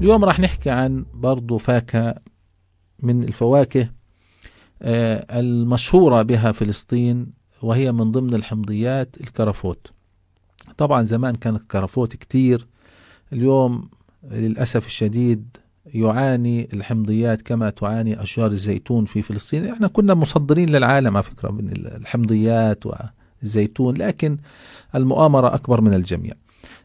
اليوم راح نحكي عن برضو فاكهة من الفواكه آه، المشهورة بها فلسطين وهي من ضمن الحمضيات الكرفوت طبعا زمان كان الكرفوت كتير اليوم للأسف الشديد يعاني الحمضيات كما تعاني أشجار الزيتون في فلسطين احنا كنا مصدرين للعالم على فكرة من الحمضيات والزيتون لكن المؤامرة أكبر من الجميع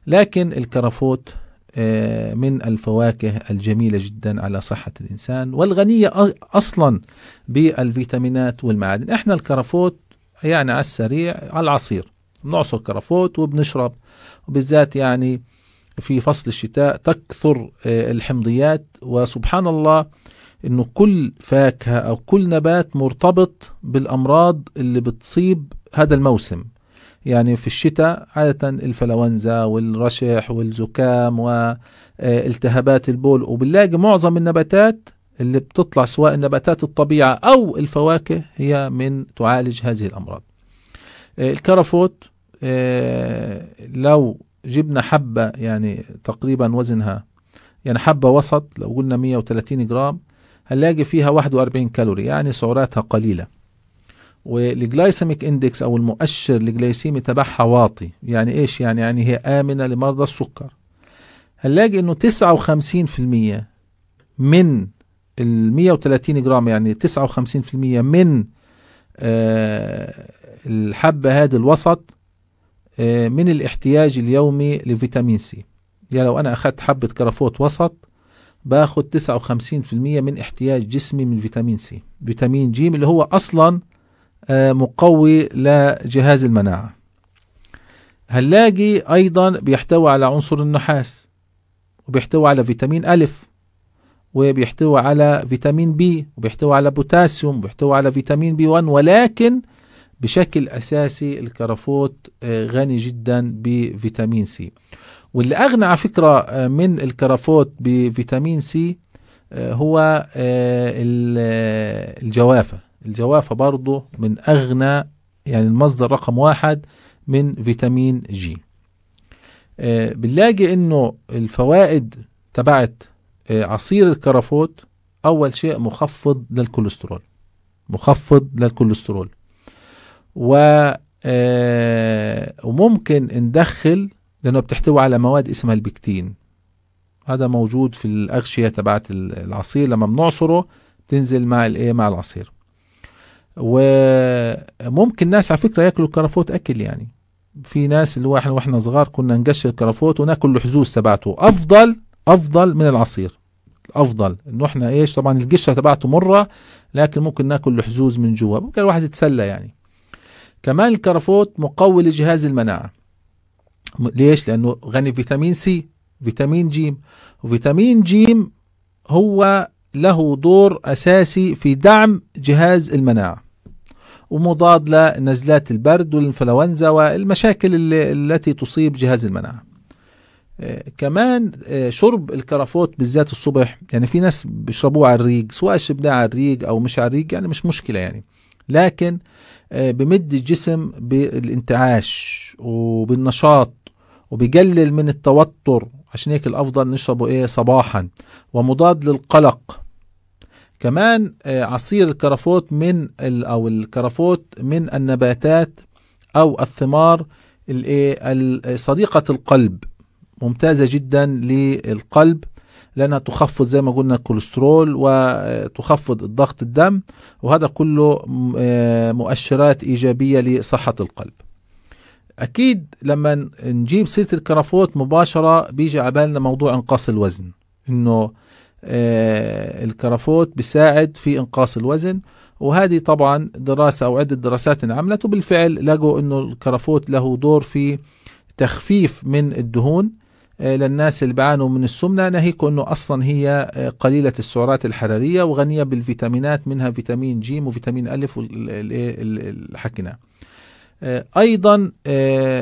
لكن الكرفوت آه، من الفواكه الجميلة جدا على صحة الإنسان والغنية أصلا بالفيتامينات والمعادن إحنا الكرفوت يعني على السريع على العصير بنعصر كرفوت وبنشرب وبالذات يعني في فصل الشتاء تكثر آه، الحمضيات وسبحان الله انه كل فاكهه او كل نبات مرتبط بالامراض اللي بتصيب هذا الموسم يعني في الشتاء عادة الفلونزا والرشح والزكام والتهابات البول وبنلاقي معظم النباتات اللي بتطلع سواء نباتات الطبيعة أو الفواكه هي من تعالج هذه الأمراض الكرفوت لو جبنا حبة يعني تقريبا وزنها يعني حبة وسط لو قلنا 130 جرام هنلاقي فيها 41 كالوري يعني سعراتها قليلة والجلايسيميك اندكس او المؤشر الجلايسيمي تبعها واطي يعني ايش يعني يعني هي امنه لمرضى السكر هنلاقي انه 59% من ال 130 جرام يعني 59% من آه الحبه هذه الوسط آه من الاحتياج اليومي لفيتامين سي يعني لو انا اخذت حبه كرفوت وسط باخد 59% من احتياج جسمي من فيتامين سي فيتامين جيم اللي هو اصلا آه، مقوي لجهاز المناعة هنلاقي أيضا بيحتوي على عنصر النحاس وبيحتوي على فيتامين ألف وبيحتوي على فيتامين بي وبيحتوي على بوتاسيوم وبيحتوي على فيتامين بي 1 ولكن بشكل أساسي الكرفوت آه، غني جدا بفيتامين سي واللي أغنى على فكرة آه، من الكرفوت بفيتامين سي هو الجوافة الجوافة برضه من أغنى يعني المصدر رقم واحد من فيتامين جي آه بنلاقي إنه الفوائد تبعت آه عصير الكرفوت أول شيء مخفض للكوليسترول مخفض للكوليسترول و آه وممكن ندخل لأنه بتحتوي على مواد اسمها البكتين هذا موجود في الأغشية تبعت العصير لما بنعصره تنزل مع الايه مع العصير وممكن ناس على فكره ياكلوا الكرفوت اكل يعني في ناس اللي احنا واحنا صغار كنا نقشر الكرفوت وناكل الحزوز تبعته افضل افضل من العصير الافضل انه احنا ايش طبعا القشره تبعته مره لكن ممكن ناكل الحزوز من جوا ممكن الواحد يتسلى يعني كمان الكرفوت مقوي لجهاز المناعه ليش لانه غني فيتامين سي فيتامين جيم وفيتامين جيم هو له دور اساسي في دعم جهاز المناعه ومضاد لنزلات البرد والإنفلونزا والمشاكل اللي التي تصيب جهاز المناعة آه، كمان آه، شرب الكرفوت بالذات الصبح يعني في ناس بيشربوه على الريق سواء شربناه على الريق او مش على الريق يعني مش مشكله يعني لكن آه، بمد الجسم بالانتعاش وبالنشاط وبيقلل من التوتر عشان هيك الافضل نشربه ايه صباحا ومضاد للقلق كمان آه، عصير الكرفوت من او الكرفوت من النباتات او الثمار إيه، صديقه القلب ممتازه جدا للقلب لانها تخفض زي ما قلنا الكوليسترول وتخفض الضغط الدم وهذا كله آه، مؤشرات ايجابيه لصحه القلب اكيد لما نجيب سيره الكرفوت مباشره بيجي على بالنا موضوع انقاص الوزن انه آه، الكرافوت بيساعد في انقاص الوزن وهذه طبعا دراسة أو عدة دراسات انعملت وبالفعل لقوا أنه الكرافوت له دور في تخفيف من الدهون آه، للناس اللي بيعانوا من السمنة ناهيك أنه أصلا هي آه، قليلة السعرات الحرارية وغنية بالفيتامينات منها فيتامين جيم وفيتامين ألف اللي حكيناه ايضا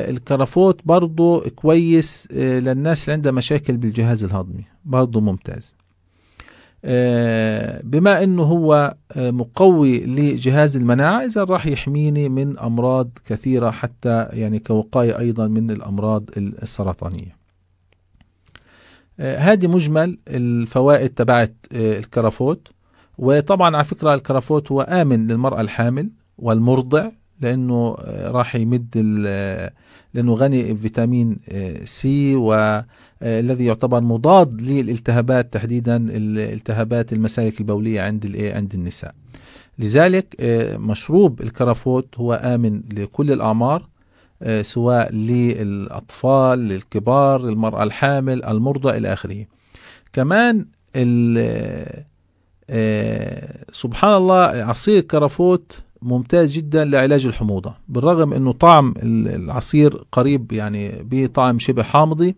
الكرافوت برضو كويس للناس اللي عندها مشاكل بالجهاز الهضمي برضو ممتاز آه، بما انه هو آه، مقوي لجهاز المناعه اذا راح يحميني من امراض كثيره حتى يعني كوقايه ايضا من الامراض السرطانيه. آه، هذه مجمل الفوائد تبعت الكرافوت وطبعا على فكره الكرافوت هو امن للمراه الحامل والمرضع لانه آه، راح يمد آه، لانه غني بفيتامين آه، سي والذي يعتبر مضاد للالتهابات تحديدا التهابات المسالك البوليه عند الايه عند النساء لذلك مشروب الكرافوت هو امن لكل الاعمار سواء للاطفال للكبار المراه الحامل المرضى الى اخره كمان سبحان الله عصير الكرافوت ممتاز جدا لعلاج الحموضة بالرغم انه طعم العصير قريب يعني بطعم شبه حامضي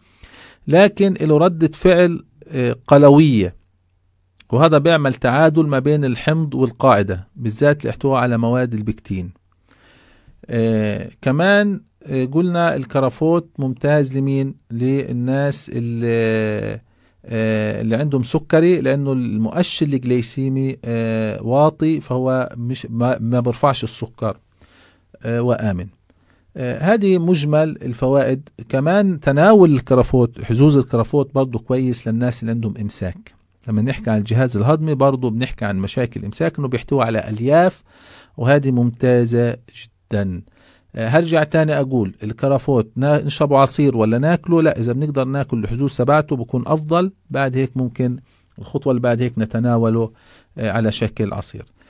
لكن له ردة فعل آه، قلوية وهذا بيعمل تعادل ما بين الحمض والقاعدة بالذات الاحتواء على مواد البكتين آه كمان آه قلنا الكرافوت ممتاز لمين للناس اللي آه، اللي عندهم سكري لانه المؤشر الجليسيمي آه، واطي فهو مش ما, ما برفعش السكر آه، وامن هذه مجمل الفوائد كمان تناول الكرافوت حزوز الكرافوت برضه كويس للناس اللي عندهم امساك لما نحكي عن الجهاز الهضمي برضه بنحكي عن مشاكل امساك انه بيحتوي على الياف وهذه ممتازه جدا آه، هرجع تاني اقول الكرفوت نشربه عصير ولا ناكله لا اذا بنقدر ناكل الحزوز سبعته بكون افضل بعد هيك ممكن الخطوه اللي بعد هيك نتناوله آه، على شكل عصير